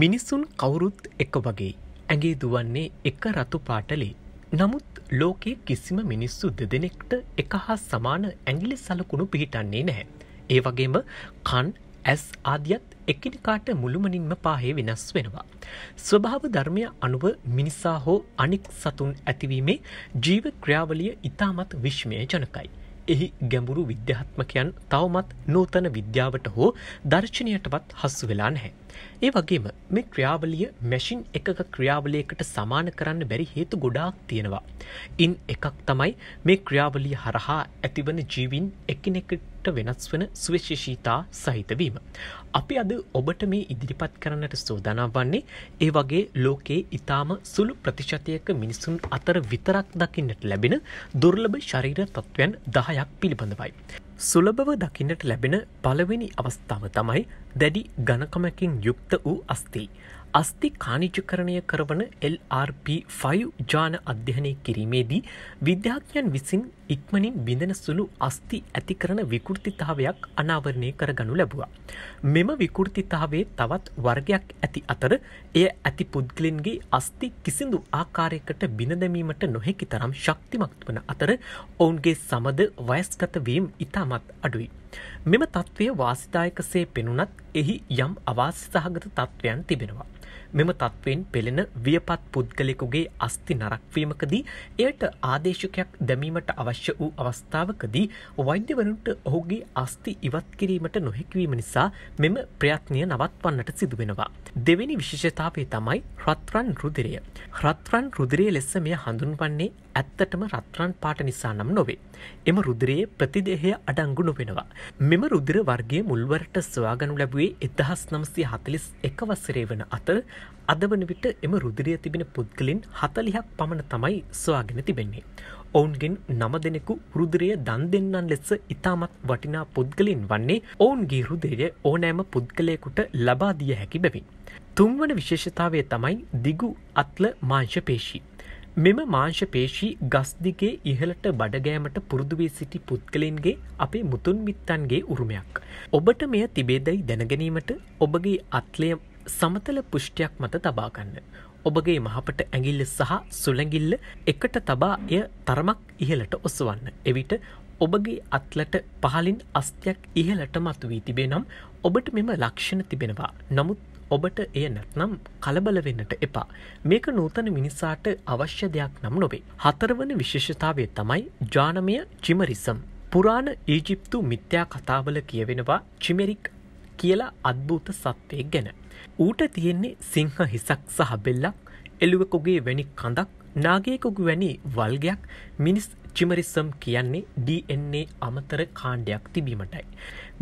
මිනිසුන් කවුරුත් එක වගේ ඇගේ දුවන්නේ එක රතු පාටලේ. නමුත් ලෝකයේ කිසිම මිනිස්සු දෙදෙනෙක්ට එක හා සමාන ඇගිලි සලකුණු පිහිටන්නේ නැහැ. ඒ වගේම කන් ඇස් ආදියත් එකිනිකාට මුළුමනින්ම පාහේ වෙනස් වෙනවා. ස්වභාව ධර්මය අනුව මිනිසා හෝ අනික් සතුන් ඇතිවීමේ ජීව ක්‍රියාවලිය ඉතාමත් විශ්මය ජනකයි. එහි ගැඹුරු විද්‍යාත්මකයන් තවමත් නූතන විද්‍යාවට හෝ දර්ශනයටවත් හස්සු වෙලා නැහැ. ඒ වගේම මේ ක්‍රියාවලිය මැෂින් එක ක්‍රියාවලයකට සමාන කරන්න බැරි හේතු ගොඩාක් තියෙනවා. ඉන් එකක් තමයි මේ ක්‍රියාවලිය හරහා ඇතිවන ජීවින් එකිනෙකට වෙනස් වන සුවශේෂීතා සහිතවීම. අපි අද ඔබට මේ ඉදිරිපත් කරන්නට සෝදානම් වන්නේ ඒ වගේ ලෝකයේ ඉතාම සුළු ප්‍රතිශතයක මිනිසුන් අතර විතරක් දකින්නට ලැබෙන දුර්ලභ ශරීර තත්ත්වයන් දහයක් පිළිබඳවයි. සුලබව දකින්නට ලැබෙන පළවෙනි අවස්ථාව තමයි දැඩි ගණකමැකින් යුක්ත වූ අස්ති. අස්ති කානිජකරණය කරවන LRP5 ජාන අධ්‍යයනය කිරීමේදී විද්‍යාඥයන් විසින් ඉක්මනින් බිඳෙන සුළු අස්ති ඇති කරන විකෘතිතාවයක් අනාවරණය කරගනු ලැබවා. මෙම විකෘතිතාවේ තවත් වර්ගයක් ඇති අතර එය ඇති පුද්ගලින්ගේ අස්ති කිසිදු ආකාරයකට බිනදැමීමට නොහැකි තරම් ශක්තිමත් වන අතර ඔවුන්ගේ සමද වයස්ගතවීම් ඉතාමත් අඩුයි. මෙම තත්ත්වය වාසිදායකසේ පෙනුනත් එහි යම් අවාසි සහගත තත්ත්වයන් තිබෙනවා. මෙම තත්ත්වයෙන් පෙළෙන වියපත් පුද්ගලෙකුගේ අස්ති නරක්වීමකදී එයට ආදේශකයක් දැමීමට අවශ්‍ය වූ අවස්ථාවකදී වෛද්‍යවරුන්ට ඔහුගේ අස්ති ඉවත් කිරීමට නොහැකිවීම නිසා මෙම ප්‍රයත්නය නවත්වන්නට සිදුවෙනවා. දෙවැනි විශේෂතාවේ තමයි රත්රන් රුදිරය. රත්රන් රුදිරය ලෙස මෙය හඳුන්වන්නේ ඇත්තටම රත්රන් පාට නිසා නම් නොවේ. එම රුදරයේ ප්‍රතිදේහය අඩංගු නොවෙනවා. මෙම රුදිර වර්ගේ මුල්වරට ස්වාගනු ලැබුවේ එදහස් නම්සය හතලිස් එක වසරේ වන අතර අද වන විට එම රුදිරිය තිබෙන පුද්ගලින් හතලිහක් පමණ තමයි ස්වාගෙන තිබෙන්නේ. ඔවුන්ගෙන් නම දෙනෙකු රුදරය දන් දෙන්නන් ලෙස ඉතාමත් වටිනා පුද්ගලින් වන්නේ ඔවුන්ගේ රුදේය ඕනෑම පුද්ගලයකුට ලබාදිය හැකි බැවින්. තුන්වන විශේෂතාවය තමයි දිගු අත්ල මාංශපේශී. මෙම මාංශ පේශී ගස් දිගේ ඉහළට බඩගෑමට පුරුදුවේ සිටි පුද්ගලින්ගේ අපේ මුතුන් මිත්තන්ගේ උරුමයක්. ඔබට මෙය තිබේදැයි දැනගැනීමට ඔබගේ අත්ලය සමතල පුෂ්ටයක් මත තබාගන්න. ඔබගේ මහපට ඇඟිල්ල සහ සුළඟිල්ල එකට තබා එය තරමක් ඉහලට ඔසවන්න. එවිට ඔබගේ අත්ලට පහලින් අස්තියක් ඉහලට මතුවී තිබේ නම් ඔබට මෙම ලක්ෂණ තිබෙනවා. නමුත් ඔබට එය නැත්නම් කලබල වෙන්නට එපා. මේක නූතන මිනිසාට අවශ්‍ය දෙයක් නම් නොවේ. හතරවන විශේෂතාවේ තමයි ජානමය චිමරිසම්. පුරාණ ඊජිප්තු මිත්‍යා කතාවල කියවෙනවා චිමෙරික් කියලා අත්භූත සත්වය ගැන. ඌට තියෙන්නේ සිංහ හිසක් සහ බෙල්ලක් එළුවකුගේ වැනි කඳක් නාගේකුගු වැනි වල්ගයක් මිනිස් චිමරිසම් කියන්නේ DNA අමතර කාණ්ඩයක් තිබීමටයි.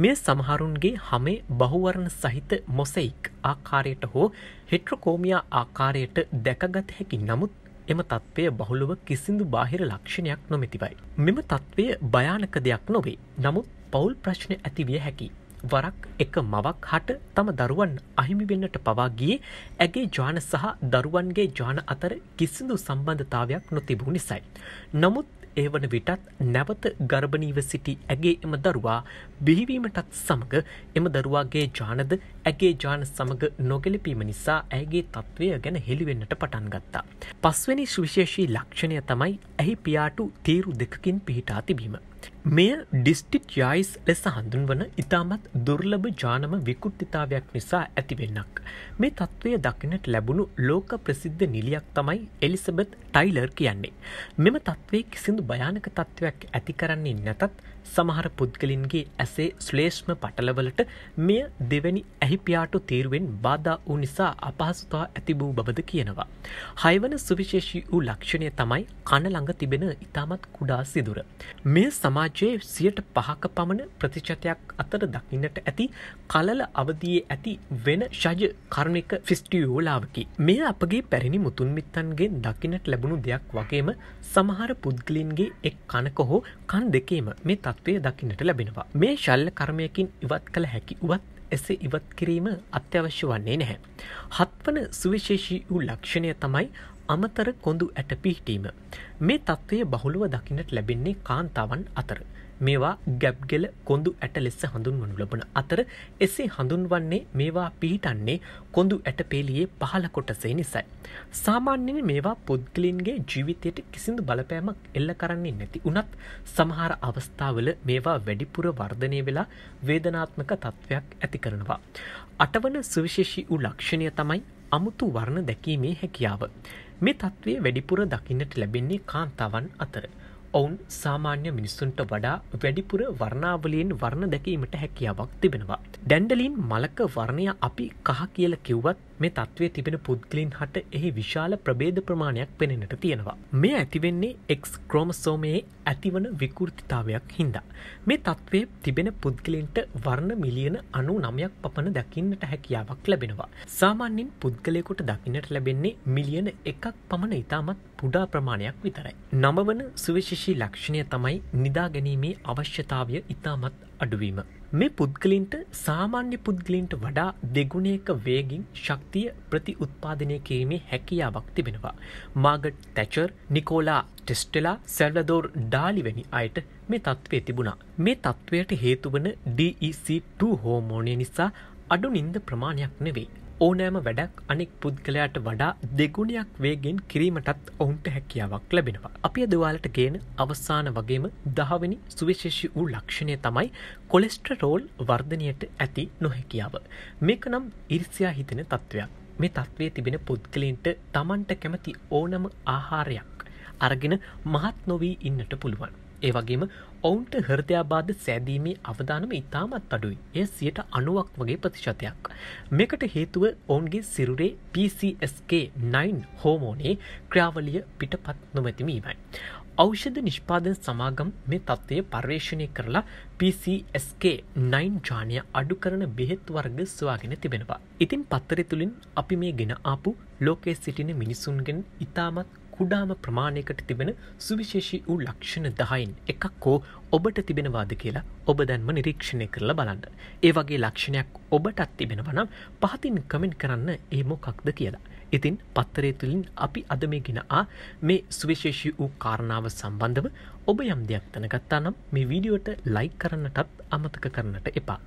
මේ සමහරුන්ගේ හමේ බහුවරණ සහිත මොසෙයික් ආකාරයට හෝ හෙට්‍රකෝමියා ආකාරයට දැකගත හැකි නමුත් එම තත්ත්වය බහුලව කිසිදු බාහිර ලක්ෂණයක් නොමැතිවයි. මෙම තත්ත්වය භයානක දෙයක් නොවේ. නමුත් පවුල් ප්‍රශ්න ඇතිවිය හැකි. වරක් එක මවක් හට තම දරුවන් අහිමිවෙන්නට පවාගියේ ඇගේ ජාන සහ දරුවන්ගේ ජාන අතර කිසිදු සම්බන්ධතාවයක් නොතිබූ නිසයි. නමුත් ඒ වන විටත් නැවත ගර්භනීව සිටි ඇගේ එම දරුවා බිහිවීමටත් සමඟ එම දරුවාගේ ජානද ඇගේ ජාන සමඟ නොගැලපීම නිසා ඇගේ තත්ත්වය ගැන හෙළිවෙන්නට පටන් ගත්තා. පස්වැනි සුවිශේෂී ලක්ෂණය තමයි ඇහි පියාටු තීරු දෙකකින් පිහිටා තිබීම. මෙය ඩිස්ටිට් යයිස් ලෙස හඳුන්වන ඉතාමත් දුර්ලභ ජානම විකෘතිතාවයක් නිසා ඇතිවෙන්නක්. මේ තත්ත්වය දකිනට ලැබුණු ලෝක ප්‍රසිද්ධ නිලියක් තමයි එලිසබත් ටයිලර් කියන්නේ. මෙම තත්වේ කිසිදු භයානක තත්ත්වයක් ඇති කරන්නේ නැතත් සමහර පුද්ගලින්ගේ ඇසේ ශ්ලේෂ්ම පටලවලට මෙය දෙවැනි ඇහිපියාටු තීරුවෙන් බාධා වූ නිසා අපහසුතා ඇති වූ බවද කියනවා. හයවන සුවිශේෂී වූ ලක්ෂණය තමයි කණළඟ තිබෙන ඉතාමත් කුඩා සිදුර. මේ සමාජයේ සියට පහක පමණ ප්‍රතිශතයක් අතර දකින්නට ඇති කලල අවදයේ ඇති වෙන ශජ කර්මික ෆිස්ටියෝලාවකි. මේ අපගේ පැරණි මුතුන්මිත්තන්ගේ දකිනට ලැබුණු දෙයක් වගේම සමහර පුද්ගලින්ගේ එක් කනක හෝ කන් දෙකේම මේ තත් තත්ත්වය දකින්නට ලැබෙනවා. මේ ශල්ල කර්මයකින් ඉවත් කළ හැකි වත් එසේ ඉවත් කිරීම අත්‍යවශ්‍ය වන්නේ නැහැ. හත්වන සුවිශේෂී වූ ලක්ෂණය තමයි අමතර කොඳු ඇට පිහිටීම. මේ තත්ත්වය බහුලුව දකිනට ලැබෙන්නේ කාන්තාවන් අතර. මේවා ගැබ්ගෙල කොඳු ඇට ලෙස හඳුන්වනු ලබන අතර එසේ හඳුන්වන්නේ මේවා පිහිටන්නේ කොඳු ඇට පෙළියේ පහළ කොටසේ නිසයි. සාමාන්‍යෙන් මේවා පුද්ගලින්ගේ ජීවිතයට කිසිදු බලපෑමක් එල්ල කරන්නේ නැති උනත් සමහර අවස්ථාවල මේවා වැඩිපුර වර්ධනය වෙලා වේදනාත්මක තත්ත්වයක් ඇති කරනවා. අටවන සුවිශේෂී වූ ලක්ෂණය තමයි අමුතු වර්ණ දැකීමේ හැකියාව. මේ තත්ත්වය වැඩිපුර දකින්නට ලැබෙන්නේ කාන්තාවන් අතර. ඔවුන් සාමාන්‍ය මිනිස්සුන්ට වඩා වැඩිපුර වර්ණාවලියෙන් වර්ණ දැකීමට හැකියාවක් තිබෙනවා. ඩැන්ඩලින් මලක වර්ණය අපි කහ කියල කිව්වත් මේ තත්ත්වය තිබෙන පුද්ගලින් හට එහි විශාල ප්‍රබේධ ප්‍රමාණයක් පෙනෙනට තියෙනවා. මේ ඇතිවෙන්නේ එක්ස් ක්‍රෝමසෝමයේ ඇතිවන විකෘතිතාවයක් හින්දා. මේ තත්ත්වේ තිබෙන පුද්ගලින්ට වර්ණ මිලියන අනු නමයක් පපන දකින්නට හැකියාවක් ලැබෙනවා. සාමාන්‍යින් පුද්ගලයකුට දකින්නට ලැබෙන්නේ මිලියන එකක් පමණ ඉතාමත් පුඩා ප්‍රමාණයක් විතරයි. නමවන සුවිශිෂ අවශ්‍ය ලක්ෂණය තමයි නිදා ගැනීමේ අවශ්‍යතාවය ඉතාමත් අඩුවීම. මේ පුද්ගලින්ට සාමාන්‍ය පුද්ගලින්ට වඩා දෙගුණයක වේගින් ශක්තිය ප්‍රති උත්පාදනය කිරීමේ හැකියාවක් තිබෙනවා. මාගට් තැචර් නිකෝලා ටෙස්ටෙලා සැල්ලදෝර් ඩාලිවැනි අයට මේ තත්ත්වය තිබුණා. මේ තත්ත්වයට හේතුවන DEC2 හෝමෝනය නිසා අඩු නින්ද ප්‍රමාණයක් නෙවෙයි ඕනෑම වැඩක් අනෙක් පුද්ගලයාට වඩා දෙගුණයක් වේගෙන් කිරීමටත් ඔවුන්ට හැකියාවක් ලැබෙනවා. අපි දවාලට ගේන අවස්සාන වගේම දහවනි සුවිශේෂි වූ ලක්ෂණය තමයි කොලෙස්ටරෝල් වර්ධනයට ඇති නොහැකියාව. මේක නම් ඉරිසියා හිතෙන තත්ත්වයක්. මේ තත්ත්වය තිබෙන පුද්ගලින්ට තමන්ට කැමති ඕනම ආහාරයක්. අරගෙන මහත් නොවී ඉන්නට පුළුවන්. ඒවගේම ඔවුන්ට හෘදයාබාධ සෑදීමේ අවධානම ඉතාමත් අඩුයි ඒ සියට අනුවක් වගේ ප්‍රතිශතයක්. මේකට හේතුව ඔවුන්ගේ සිරුරේ PCSK9 හෝමෝනේ ක්‍රාවලිය පිටපත් නොමැතිමීමයි. ෞෂධ නිෂ්පාදන සමාගම් මේ තත්ත්වය පර්යේෂණය කරලා PCSK9 ජානය අඩු කරන බෙහෙත් වර්ග ස්වාගෙන තිබෙනවා. ඉතින් පත්තර තුළින් අපි මේ ගෙන ආපු ලෝකයේ සිටින මිනිසුන්ගෙන් ඉතාමත් කුඩාම ප්‍රමාණයකට තිබෙන සුවිශේෂී වූ ලක්ෂණ දහයින් එකක් හෝ ඔබට තිබෙනවාද කියලා ඔබ දැන්ම නිරීක්ෂණය කරලා බලන්න. ඒ වගේ ලක්ෂණයක් ඔබටත් තිබෙනවනම් පහතින් කමෙන්ට් කරන්න ඒ මොකක්ද කියලා. ඉතින් පත්තරය තුළින් අපි අද මේ ගෙන ආ මේ සුවිශේෂී වූ කාරණාව සම්බන්ධව ඔබ යම් දෙයක් තැනගත්තා නම් මේ වීඩියෝට ලයි කරන්නටත් අමතක කරන්නට එපා.